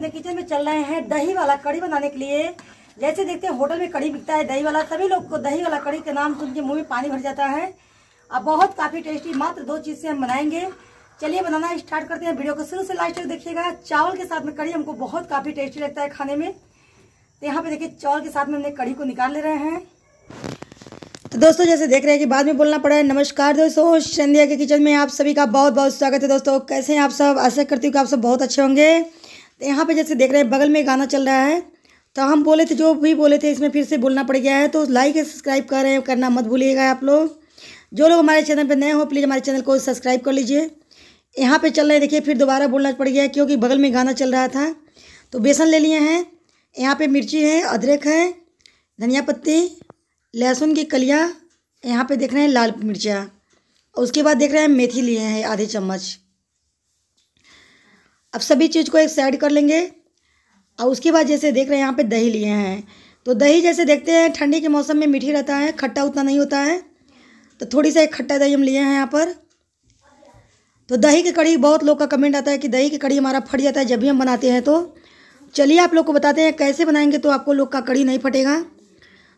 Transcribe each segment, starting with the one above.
अपने किचन में चल रहे हैं दही वाला कड़ी बनाने के लिए जैसे देखते हैं होटल में कड़ी बिकता है दही वाला सभी लोग को दही वाला कड़ी के नाम सुन के मुँह में पानी भर जाता है अब बहुत काफ़ी टेस्टी मात्र दो चीज़ से हम बनाएंगे चलिए बनाना स्टार्ट करते हैं वीडियो को शुरू से लास्ट तक देखिएगा चावल के साथ में कड़ी हमको बहुत काफ़ी टेस्टी लगता है खाने में तो यहाँ पे देखिए चावल के साथ में हमने कड़ी को निकाल ले रहे हैं तो दोस्तों जैसे देख रहे हैं कि बाद में बोलना पड़ा है नमस्कार दोस्तों संध्या के किचन में आप सभी का बहुत बहुत स्वागत है दोस्तों कैसे हैं आप सब आशा करती हूँ कि आप सब बहुत अच्छे होंगे तो यहाँ पे जैसे देख रहे हैं बगल में गाना चल रहा है तो हम बोले थे जो भी बोले थे इसमें फिर से बोलना पड़ गया है तो लाइक एंड सब्सक्राइब करें करना मत भूलिएगा आप लोग जो लोग हमारे चैनल पर नए हो प्लीज़ हमारे चैनल को सब्सक्राइब कर लीजिए यहाँ पर चल रहे देखिए फिर दोबारा बोलना पड़ गया क्योंकि बगल में गाना चल रहा था तो बेसन ले लिए हैं यहाँ पर मिर्ची है अदरक है धनिया पत्ती लहसुन की कलिया यहाँ पे देख रहे हैं लाल मिर्चा उसके बाद देख रहे हैं मेथी लिए हैं आधे चम्मच अब सभी चीज़ को एक साइड कर लेंगे और उसके बाद जैसे देख रहे हैं यहाँ पे दही लिए हैं तो दही जैसे देखते हैं ठंडी के मौसम में मीठी रहता है खट्टा उतना नहीं होता है तो थोड़ी सा एक खट्टा दही हम लिए हैं यहाँ पर तो दही की कड़ी बहुत लोग का कमेंट आता है कि दही की कड़ी हमारा फट जाता है जब भी हम बनाते हैं तो चलिए आप लोग को बताते हैं कैसे बनाएंगे तो आपको लोग का कड़ी नहीं फटेगा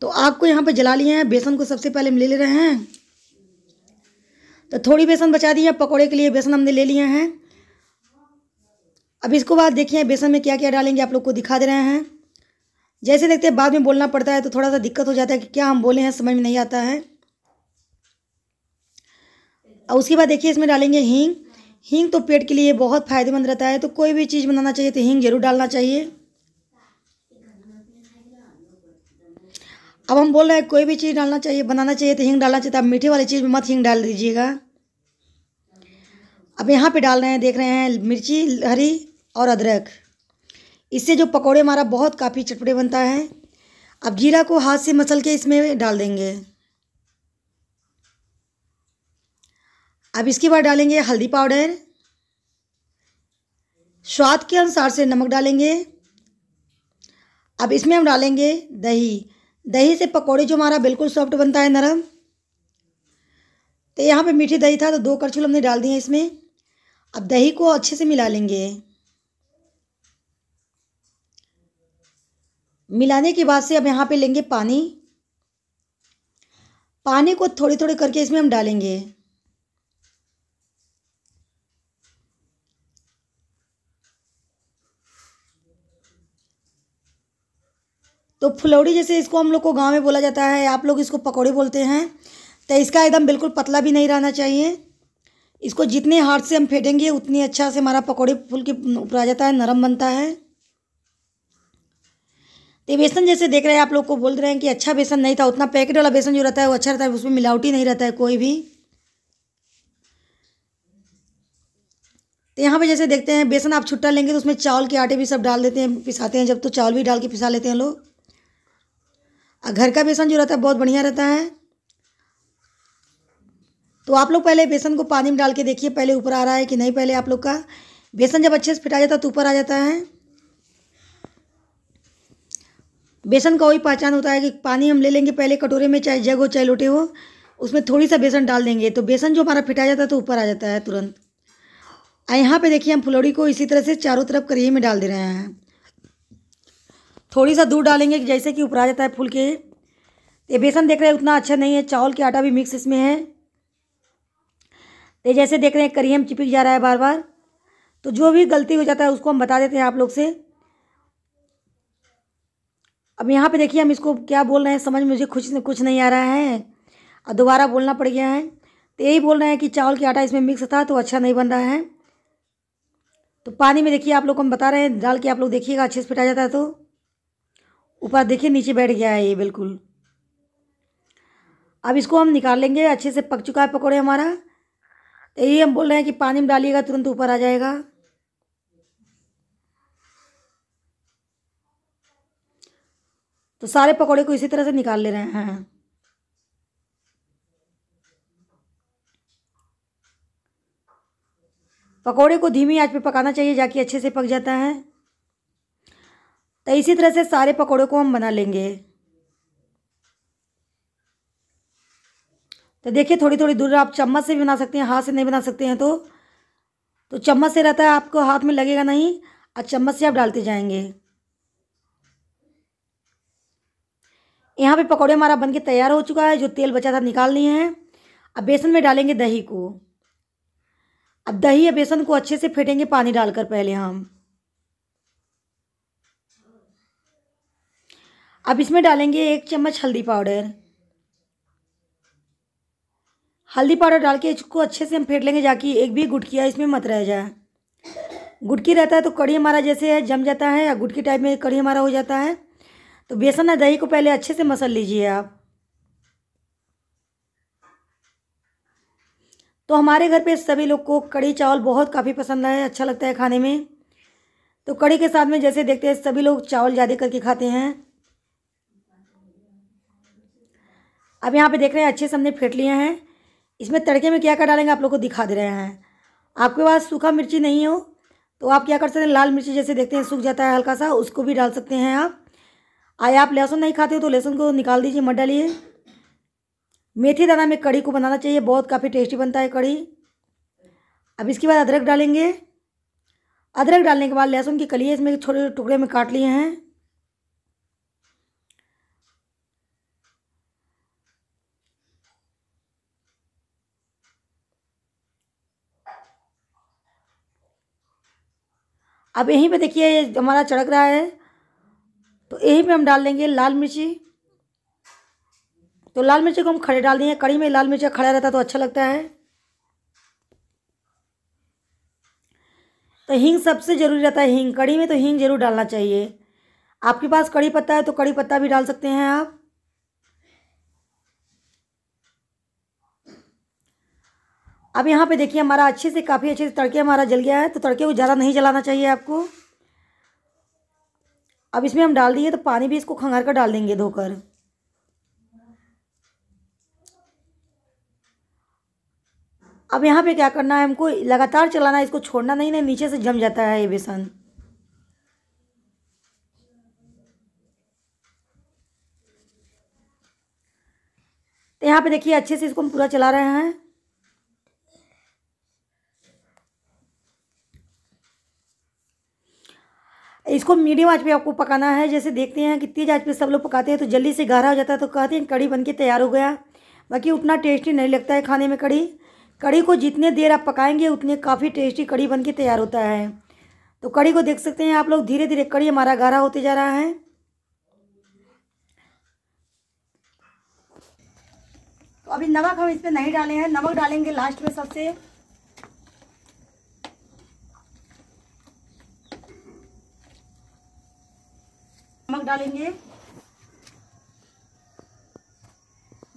तो आपको यहाँ पर जला लिए हैं बेसन को सबसे पहले हम ले ले रहे हैं तो थोड़ी बेसन बचा दी है पकौड़े के लिए बेसन हमने ले लिए हैं अब इसको बाद देखिए बेसन में क्या क्या डालेंगे आप लोग को दिखा दे रहे हैं जैसे देखते हैं बाद में बोलना पड़ता है तो थोड़ा सा दिक्कत हो जाता है कि क्या हम बोले हैं समझ में नहीं आता है और उसके बाद देखिए इसमें डालेंगे हींग हींग तो पेट के लिए बहुत फ़ायदेमंद रहता है तो कोई भी चीज़ बनाना चाहिए तो हींग जरूर डालना चाहिए अब हम बोल रहे हैं कोई भी चीज़ डालना चाहिए बनाना चाहिए तो हींग डालना चाहिए तो आप मीठे वाली चीज़ में मत हींग डाल दीजिएगा अब यहाँ पे डाल रहे हैं देख रहे हैं मिर्ची हरी और अदरक इससे जो पकौड़े हमारा बहुत काफ़ी चटपटे बनता है अब जीरा को हाथ से मसल के इसमें डाल देंगे अब इसके बाद डालेंगे हल्दी पाउडर स्वाद के अनुसार से नमक डालेंगे अब इसमें हम डालेंगे दही दही से पकौड़े जो हमारा बिल्कुल सॉफ्ट बनता है नरम तो यहाँ पे मीठी दही था तो दो करछुल हमने डाल दिए इसमें अब दही को अच्छे से मिला लेंगे मिलाने के बाद से अब यहाँ पे लेंगे पानी पानी को थोड़े थोड़े करके इसमें हम डालेंगे तो फुलौड़ी जैसे इसको हम लोग को गांव में बोला जाता है आप लोग इसको पकौड़े बोलते हैं तो इसका एकदम बिल्कुल पतला भी नहीं रहना चाहिए इसको जितने हाथ से हम फेंटेंगे उतनी अच्छा से हमारा पकौड़े फूल के ऊपर आ जाता है नरम बनता है तो बेसन जैसे देख रहे हैं आप लोग को बोल रहे हैं कि अच्छा बेसन नहीं था उतना पैकेट वाला बेसन जो रहता है वो अच्छा रहता है उसमें मिलावटी नहीं रहता है कोई भी तो यहाँ पे जैसे देखते हैं बेसन आप छुट्टा लेंगे तो उसमें चावल के आटे भी सब डाल देते हैं पिसाते हैं जब तो चावल भी डाल के पिसा लेते हैं लोग और घर का बेसन जो रहता है बहुत बढ़िया रहता है तो आप लोग पहले बेसन को पानी में डाल के देखिए पहले ऊपर आ रहा है कि नहीं पहले आप लोग का बेसन जब अच्छे से फिटा जाता है तो ऊपर आ जाता है बेसन का वही पहचान होता है कि पानी हम ले लेंगे पहले कटोरे में चाहे जग हो चाहे लोटे हो उसमें थोड़ी सा बेसन डाल देंगे तो बेसन जो हमारा फिटा जाता है तो ऊपर आ जाता है तुरंत और यहाँ पे देखिए हम फुलौड़ी को इसी तरह से चारों तरफ करिए में डाल दे रहे हैं थोड़ी सा दूध डालेंगे जैसे कि ऊपर आ जाता है फूल के ये बेसन देख रहे हैं उतना अच्छा नहीं है चावल के आटा भी मिक्स इसमें है ये जैसे देख रहे हैं करिए चिपक जा रहा है बार बार तो जो भी गलती हो जाता है उसको हम बता देते हैं आप लोग से अब यहाँ पे देखिए हम इसको क्या बोल रहे हैं समझ में मुझे कुछ कुछ नहीं आ रहा है और दोबारा बोलना पड़ गया है तो यही बोल रहे हैं कि चावल की आटा इसमें मिक्स था तो अच्छा नहीं बन रहा है तो पानी में देखिए आप लोग को हम बता रहे हैं डाल के आप लोग देखिएगा अच्छे से फिटा जाता है तो ऊपर देखिए नीचे बैठ गया है ये बिल्कुल अब इसको हम निकाल लेंगे अच्छे से पक चुका है पकौड़े हमारा तो यही हम बोल रहे हैं कि पानी में डालिएगा तुरंत ऊपर आ जाएगा तो सारे पकौड़े को इसी तरह से निकाल ले रहे हैं पकौड़े को धीमी आंच पे पकाना चाहिए जाके अच्छे से पक जाता है तो इसी तरह से सारे पकौड़े को हम बना लेंगे तो देखिए थोड़ी थोड़ी दूर आप चम्मच से भी बना सकते हैं हाथ से नहीं बना सकते हैं तो तो चम्मच से रहता है आपको हाथ में लगेगा नहीं और चम्मच से आप डालते जाएंगे यहाँ पे पकौड़े हमारा बनके तैयार हो चुका है जो तेल बचा था निकाल लिए हैं अब बेसन में डालेंगे दही को अब दही या बेसन को अच्छे से फेंटेंगे पानी डालकर पहले हम अब इसमें डालेंगे एक चम्मच हल्दी पाउडर हल्दी पाउडर डाल के इसको अच्छे से हम फेंट लेंगे जाकि एक भी गुटकिया इसमें मत रह जाए गुटकी रहता है तो कड़ी हमारा जैसे है जम जाता है या गुटकी टाइप में कड़ी हमारा हो जाता है तो बेसन और दही को पहले अच्छे से मसल लीजिए आप तो हमारे घर पे सभी लोग को कड़ी चावल बहुत काफ़ी पसंद है अच्छा लगता है खाने में तो कड़ी के साथ में जैसे देखते हैं सभी लोग चावल ज़्यादा करके खाते हैं अब यहाँ पे देख रहे हैं अच्छे से हमने फेंट लिए हैं इसमें तड़के में क्या क्या डालेंगे आप लोग को दिखा दे रहे हैं आपके पास सूखा मिर्ची नहीं हो तो आप क्या कर सकते हैं लाल मिर्ची जैसे देखते हैं सूख जाता है हल्का सा उसको भी डाल सकते हैं आप आए आप लहसुन नहीं खाते हो तो लहसुन को निकाल दीजिए मत डालिए मेथी दाना में कड़ी को बनाना चाहिए बहुत काफ़ी टेस्टी बनता है कड़ी अब इसके बाद अदरक डालेंगे अदरक डालने के बाद लहसुन की कलिए इसमें छोटे टुकड़े में काट लिए हैं अब यहीं पे देखिए हमारा चढ़क रहा है तो यही पे हम डाल देंगे लाल मिर्ची तो लाल मिर्ची को हम खड़े डाल देंगे कड़ी में लाल मिर्चा खड़ा रहता तो अच्छा लगता है तो हींग सबसे ज़रूरी रहता है हींग कड़ी में तो हींग ज़रूर डालना चाहिए आपके पास कड़ी पत्ता है तो कड़ी पत्ता भी डाल सकते हैं आप अब यहाँ पे देखिए हमारा अच्छे से काफ़ी अच्छे से तड़के हमारा जल गया है तो तड़के को ज़्यादा नहीं जलाना चाहिए आपको अब इसमें हम डाल दिए तो पानी भी इसको खंगार कर डाल देंगे धोकर अब यहाँ पे क्या करना है हमको लगातार चलाना है इसको छोड़ना नहीं नहीं नीचे से जम जाता है ये बेसन तो यहाँ पे देखिए अच्छे से इसको हम पूरा चला रहे हैं इसको मीडियम आँच पे आपको पकाना है जैसे देखते हैं कि तेज़ आँच पे सब लोग पकाते हैं तो जल्दी से गाढ़ा हो जाता है तो कहते हैं कड़ी बनके तैयार हो गया बाकी उतना टेस्टी नहीं लगता है खाने में कड़ी कड़ी को जितने देर आप पकाएंगे उतने काफ़ी टेस्टी कड़ी बन तैयार होता है तो कड़ी को देख सकते हैं आप लोग धीरे धीरे कड़ी हमारा गाढ़ा होते जा रहा है तो अभी नमक हम इसमें नहीं डाले हैं नमक डालेंगे लास्ट में सबसे नमक डालेंगे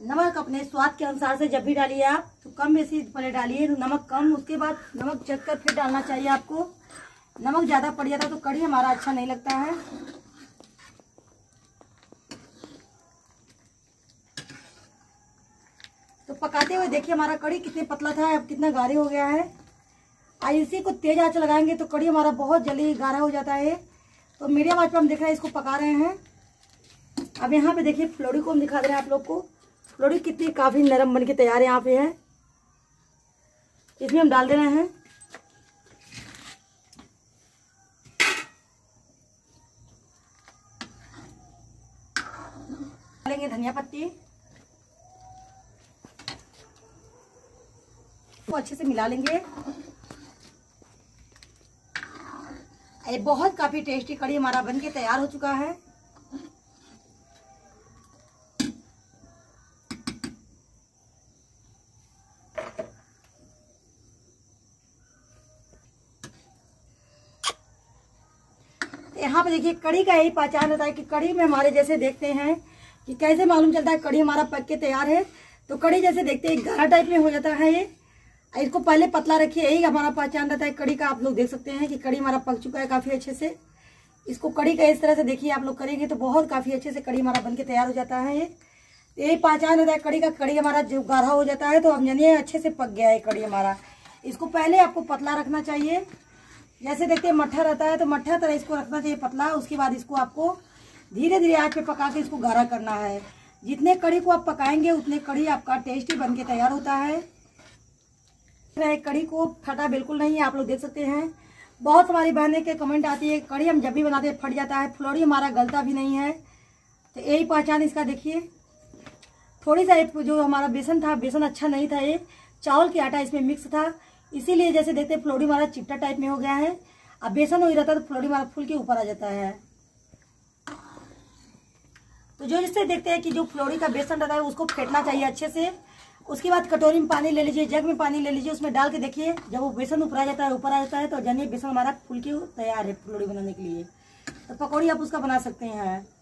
नमक अपने स्वाद के अनुसार से जब भी डालिए आप तो कम बेसी पहले डालिए नमक कम उसके बाद नमक चक कर फिर डालना चाहिए आपको नमक ज़्यादा पड़ जाता है तो कड़ी हमारा अच्छा नहीं लगता है तो पकाते हुए देखिए हमारा कड़ी कितने पतला था अब कितना गाढ़े हो गया है और इसी को तेज आंच लगाएंगे तो कड़ी हमारा बहुत जल्दी गाढ़ा हो जाता है तो मीडियम आज पर हम देख रहे हैं इसको पका रहे हैं अब यहाँ पे देखिए फ्लोरी को हम दिखा दे रहे हैं आप लोग को फ्लोरी कितनी काफ़ी नरम बन के तैयार है यहाँ पे है इसमें हम डाल दे रहे हैं डालेंगे धनिया पत्ती को अच्छे से मिला लेंगे ये बहुत काफ़ी टेस्टी कड़ी हमारा बन के तैयार हो चुका है यहाँ पे देखिए कड़ी का यही पहचान होता है कि कड़ी में हमारे जैसे देखते हैं कि कैसे मालूम चलता है कड़ी हमारा पक के तैयार है तो कड़ी जैसे देखते हैं गाढ़ा टाइप में हो जाता है ये इसको पहले पतला रखिए यही हमारा पहचान रहता है कड़ी का आप लोग देख सकते हैं कि कड़ी हमारा पक चुका है काफी अच्छे से इसको कड़ी का इस तरह से देखिए आप लोग करेंगे तो बहुत काफी अच्छे से कड़ी हमारा बन के तैयार हो जाता है यही पहचान रहता है कड़ी का कड़ी हमारा जो गाढ़ा हो जाता है तो हम जानिए अच्छे से पक गया है कड़ी हमारा इसको पहले आपको पतला रखना चाहिए जैसे देखते हैं मट्ठा रहता है तो मट्ठा तरह इसको रखना चाहिए पतला उसके बाद इसको आपको धीरे धीरे आग पे पका के इसको गाढ़ा करना है जितने कड़ी को आप पकाएंगे उतने कड़ी आपका टेस्टी बन के तैयार होता है रहे कड़ी को फटा बिल्कुल नहीं है आप लोग देख सकते हैं बहुत हमारी बहने के कमेंट आती है कड़ी हम जब भी बनाते हैं फट जाता है फ्लोरी हमारा गलता भी नहीं है तो यही पहचान इसका देखिए थोड़ी सा जो हमारा बेसन था बेसन अच्छा नहीं था ये चावल के आटा इसमें मिक्स था इसीलिए जैसे देखते हैं फ्लोरी हमारा चिपटा टाइप में हो गया है अब बेसन वही रहता तो फ्लोरी हमारा फूल के ऊपर आ जाता है तो जो जिससे देखते हैं कि जो फ्लोरी का बेसन रहता है उसको फेंटना चाहिए अच्छे से उसके बाद कटोरी में पानी ले लीजिए जग में पानी ले लीजिए उसमें डाल के देखिए जब वो बेसन ऊपर आ जाता है ऊपर आ जाता है तो जानिए बेसन हमारा फुल्के तैयार है फुलौड़ी बनाने के लिए तो पकौड़ी आप उसका बना सकते हैं